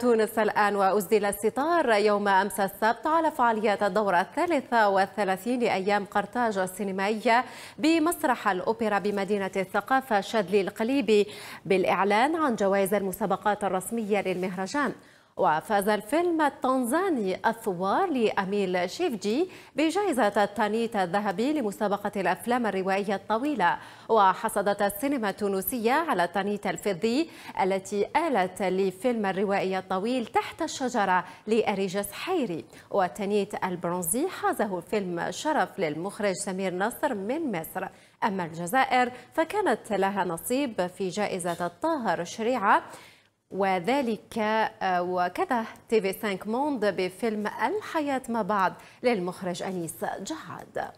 تونس الآن وأسدل الستار يوم أمس السبت على فعاليات الدورة الثالثة والثلاثين لأيام قرطاج السينمائية بمسرح الأوبرا بمدينة الثقافة شادلي القليبي بالإعلان عن جوائز المسابقات الرسمية للمهرجان وفاز الفيلم التنزاني الثوار لأميل شيفجي بجائزة التانيت الذهبي لمسابقة الأفلام الروائية الطويلة وحصدت السينما التونسية على التانيت الفضي التي آلت لفيلم الروائي الطويل تحت الشجرة لأريجس حيري والتانيت البرونزي حازه فيلم شرف للمخرج سمير نصر من مصر أما الجزائر فكانت لها نصيب في جائزة الطاهر شريعة وذلك آه، وكذا تي في 5 موند بفيلم الحياة ما بعد للمخرج أنيس جعاد